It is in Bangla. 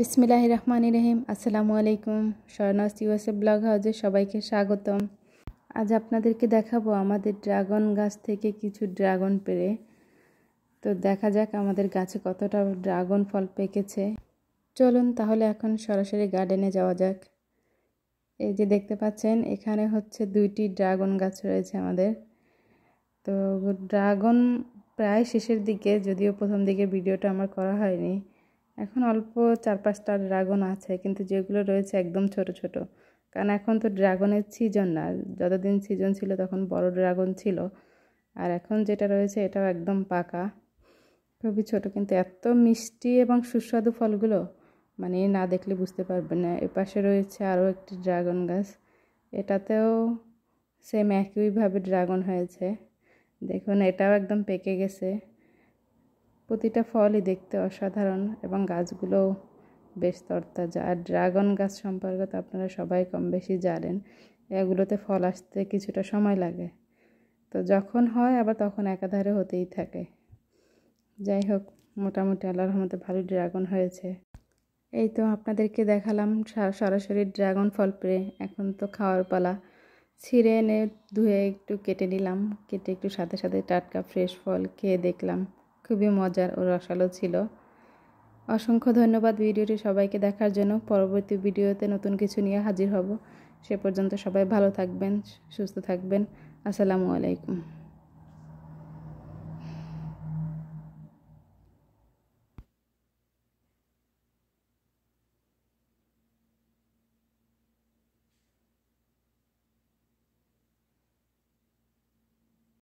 বিসমিল্লাহ রহমান রহিম আসসালামু আলাইকুম স্বর্ণাস ইউএসএ ব্লগ হাউজে সবাইকে স্বাগতম আজ আপনাদেরকে দেখাবো আমাদের ড্রাগন গাছ থেকে কিছু ড্রাগন পেরে তো দেখা যাক আমাদের গাছে কতটা ড্রাগন ফল পেকেছে চলুন তাহলে এখন সরাসরি গার্ডেনে যাওয়া যাক এই যে দেখতে পাচ্ছেন এখানে হচ্ছে দুইটি ড্রাগন গাছ রয়েছে আমাদের তো ড্রাগন প্রায় শেষের দিকে যদিও প্রথম দিকে ভিডিওটা আমার করা হয়নি এখন অল্প চার পাঁচটা ড্রাগন আছে কিন্তু যেগুলো রয়েছে একদম ছোট ছোট কারণ এখন তো ড্রাগনের সিজন না যতদিন সিজন ছিল তখন বড় ড্রাগন ছিল আর এখন যেটা রয়েছে এটাও একদম পাকা খুবই ছোট কিন্তু এত মিষ্টি এবং সুস্বাদু ফলগুলো মানে না দেখলে বুঝতে পারবেন না এপাশে রয়েছে আরও একটি ড্রাগন গাছ এটাতেও সেম একইভাবে ড্রাগন হয়েছে দেখুন এটাও একদম পেকে গেছে প্রতিটা ফলই দেখতে অসাধারণ এবং গাছগুলোও বেশ তরতাজা আর ড্রাগন গাছ সম্পর্কে তো আপনারা সবাই কম বেশি জানেন এগুলোতে ফল আসতে কিছুটা সময় লাগে তো যখন হয় আবার তখন একাধারে হতেই থাকে যাই হোক মোটামুটি আল্লাহর রহমতে ভালো ড্রাগন হয়েছে এই তো আপনাদেরকে দেখালাম সরাসরি ড্রাগন ফল পেরে এখন তো খাওয়ার পালা ছিঁড়ে এনে ধুয়ে একটু কেটে নিলাম কেটে একটু সাথে সাথে টাটকা ফ্রেশ ফল খেয়ে দেখলাম খুবই মজার ও রসালো ছিল অসংখ্য ধন্যবাদ ভিডিওটি সবাইকে দেখার জন্য পরবর্তী ভিডিওতে নতুন কিছু নিয়ে হাজির হব সে পর্যন্ত সবাই ভালো থাকবেন সুস্থ থাকবেন আসসালামু আলাইকুম